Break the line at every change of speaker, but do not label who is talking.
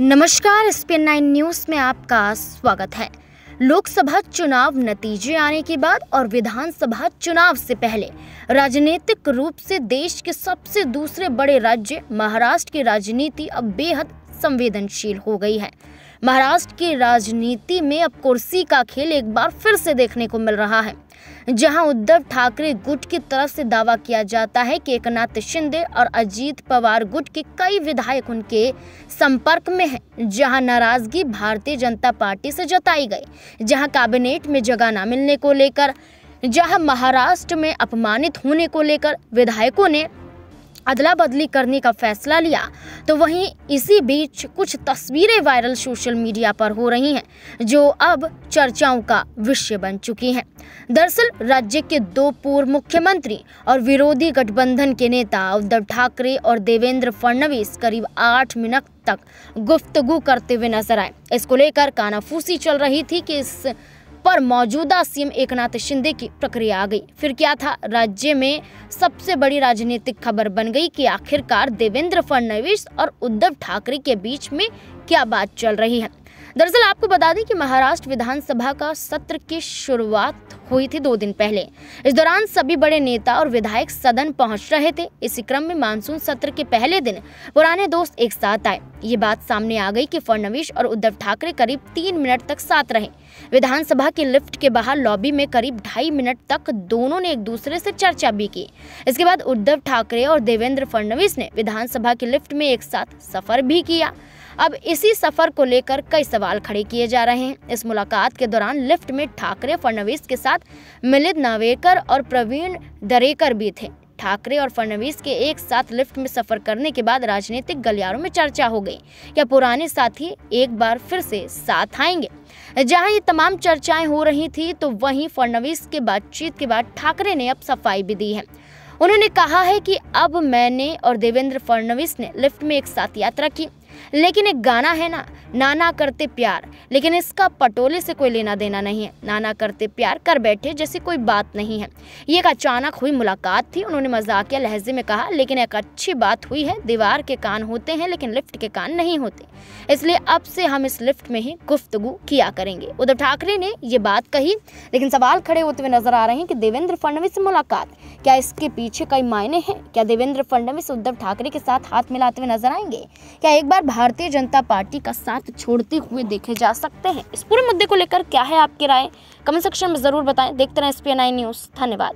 नमस्कार spin nine news में आपका स्वागत है लोकसभा चुनाव नतीजे आने के बाद और विधानसभा चुनाव से पहले राजनीतिक रूप से देश के सबसे दूसरे बड़े राज्य महाराष्ट्र की राजनीति अब बेहद संवेदनशील हो गई है महाराष्ट्र की राजनीति में अब कुर्सी का खेल एक बार फिर से देखने को मिल रहा है जहां उद्धव ठाकरे गुट की तरफ से दावा किया जाता है कि एकनाथ शिंदे और अजीत पवार गुट के कई विधायक उनके संपर्क में हैं जहां नाराजगी भारतीय जनता पार्टी से जताई गई जहां कैबिनेट में जगह न मिलने को लेकर जहां महाराष्ट्र में अपमानित होने को लेकर विधायकों ने अदला बदली करने का फैसला लिया तो वहीं इसी बीच कुछ तस्वीरें वायरल सोशल मीडिया पर हो रही हैं जो अब चर्चाओं का विषय बन चुकी हैं दरअसल राज्य के दो पूर्व मुख्यमंत्री और विरोधी गठबंधन के नेता उद्धव ठाकरे और देवेंद्र फडणवीस करीब आठ मिनट तक गुफ्तगु करते हुए नजर आए इसको लेकर कानाफूसी चल रही थी कि इस पर मौजूदा सीएम एकनाथ शिंदे की प्रक्रिया आ गई फिर क्या था राज्य में सबसे बड़ी राजनीतिक खबर बन गई कि आखिरकार देवेंद्र फडणवीस और उद्धव ठाकरे के बीच में क्या बात चल रही है दरअसल आपको बता दें कि महाराष्ट्र विधानसभा का सत्र की शुरुआत हुई थी दो दिन पहले इस दौरान सभी बड़े नेता और विधायक सदन पहुंच रहे थे इसी क्रम में मानसून सत्र के पहले दिन पुराने दोस्त एक साथ आए ये बात सामने आ गई कि फडनवीस और उद्धव ठाकरे करीब तीन मिनट तक साथ रहे विधानसभा के लिफ्ट के बाहर लॉबी में करीब ढाई मिनट तक दोनों ने एक दूसरे से चर्चा भी की इसके बाद उद्धव ठाकरे और देवेंद्र फडनवीस ने विधानसभा के लिफ्ट में एक साथ सफर भी किया अब इसी सफर को लेकर कई सवाल खड़े किए जा रहे हैं इस मुलाकात के दौरान लिफ्ट में ठाकरे फडनवीस के साथ साथ मिलिंद नावेकर और प्रवीण दरेकर भी थे ठाकरे और फडणवीस के एक साथ लिफ्ट में सफर करने के बाद राजनीतिक गलियारों में चर्चा हो गई क्या पुराने साथी एक बार फिर से साथ आएंगे जहां ये तमाम चर्चाएं हो रही थी तो वहीं फडणवीस के बातचीत के बाद ठाकरे ने अब सफाई भी दी है उन्होंने कहा है कि अब मैंने और देवेंद्र फडणवीस ने लिफ्ट में एक साथ यात्रा की लेकिन एक गाना है ना नाना करते प्यार लेकिन इसका पटोले से कोई लेना देना नहीं है नाना करते प्यार कर बैठे जैसी कोई बात नहीं है ये एक अचानक हुई मुलाकात थी उन्होंने मजाकिया लहजे में कहा लेकिन एक अच्छी बात हुई है दीवार के कान होते हैं लेकिन लिफ्ट के कान नहीं होते इसलिए अब से हम इस लिफ्ट में ही गुफ्तगु किया करेंगे उद्धव ठाकरे ने ये बात कही लेकिन सवाल खड़े होते हुए नजर आ रहे हैं कि देवेंद्र फडणवीस से मुलाकात क्या इसके पीछे कई मायने हैं क्या देवेंद्र फडणवीस उद्धव ठाकरे के साथ हाथ मिलाते हुए नजर आएंगे क्या एक बार भारतीय जनता पार्टी का साथ साथ छोड़ते हुए देखे जा सकते हैं इस पूरे मुद्दे को लेकर क्या है आपकी राय कमेंट सेक्शन में ज़रूर बताएं देखते रहें एस न्यूज़ धन्यवाद